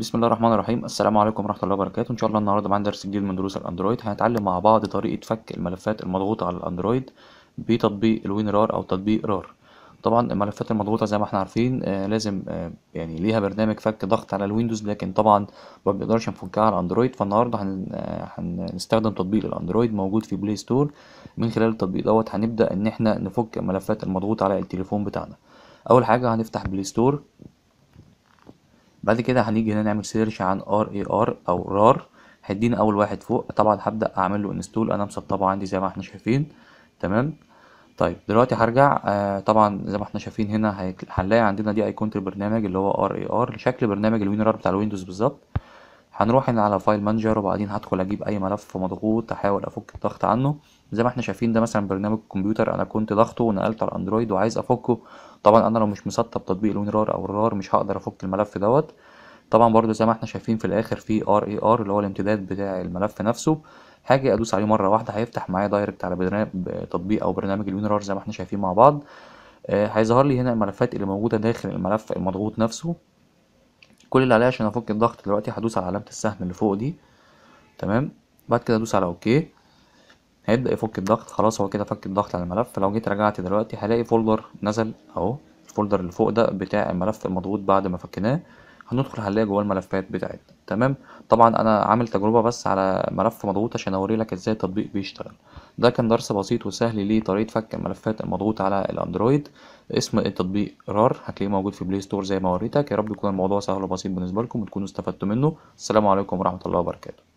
بسم الله الرحمن الرحيم السلام عليكم ورحمه الله وبركاته ان شاء الله النهارده معانا درس جديد من دروس الاندرويد هنتعلم مع بعض طريقه فك الملفات المضغوطه على الاندرويد بتطبيق الوين رار او تطبيق رار طبعا الملفات المضغوطه زي ما احنا عارفين آه لازم آه يعني ليها برنامج فك ضغط على الويندوز لكن طبعا ما بنقدرش نفكها على الاندرويد فالنهارده هن... آه هنستخدم تطبيق الاندرويد موجود في بلاي ستور من خلال التطبيق دوت هنبدا ان احنا نفك الملفات المضغوطه على التليفون بتاعنا اول حاجه هنفتح بلاي ستور بعد كده هنيجي هنا نعمل سيرش عن ار اي ار او رار هيدينا اول واحد فوق طبعا هبدا اعمل له انستول انا مسطبه عندي زي ما احنا شايفين تمام طيب دلوقتي هرجع آه طبعا زي ما احنا شايفين هنا هنلاقي عندنا دي ايكونت البرنامج اللي هو ار اي ار شكل برنامج الوينرار بتاع الويندوز بالظبط هنروح هنا على فايل مانجر وبعدين هدخل اجيب اي ملف مضغوط احاول افك الضغط عنه زي ما احنا شايفين ده مثلا برنامج كمبيوتر انا كنت ضغطه ونقلته على اندرويد وعايز افكه طبعا انا لو مش مسطب تطبيق رار او الرار مش هقدر افك الملف دوت طبعا برضو زي ما احنا شايفين في الاخر في ار اي ار اللي هو الامتداد بتاع الملف نفسه هاجي ادوس عليه مره واحده هيفتح معايا دايركت على برنامج تطبيق او برنامج الونرار زي ما احنا شايفين مع بعض آه، هيظهر لي هنا الملفات اللي موجوده داخل الملف المضغوط نفسه كل اللي عليا عشان افك الضغط دلوقتي هدوس على علامه السهم اللي فوق دي تمام بعد كده ادوس على اوكي هيبدا يفك الضغط خلاص هو كده فك الضغط على الملف لو جيت رجعت دلوقتي هلاقي فولدر نزل اهو الفولدر اللي فوق ده بتاع الملف المضغوط بعد ما فكناه هندخل هنلاقي جواه الملفات بتاعتنا تمام طبعا انا عامل تجربة بس على ملف مضغوط عشان اوريلك ازاي التطبيق بيشتغل ده كان درس بسيط وسهل طريقه فك الملفات المضغوط على الاندرويد اسم التطبيق رار هتلاقيه موجود في بلاي ستور زي ما وريتك يا رب يكون الموضوع سهل وبسيط بالنسبة لكم وتكونوا استفدتوا منه السلام عليكم ورحمة الله وبركاته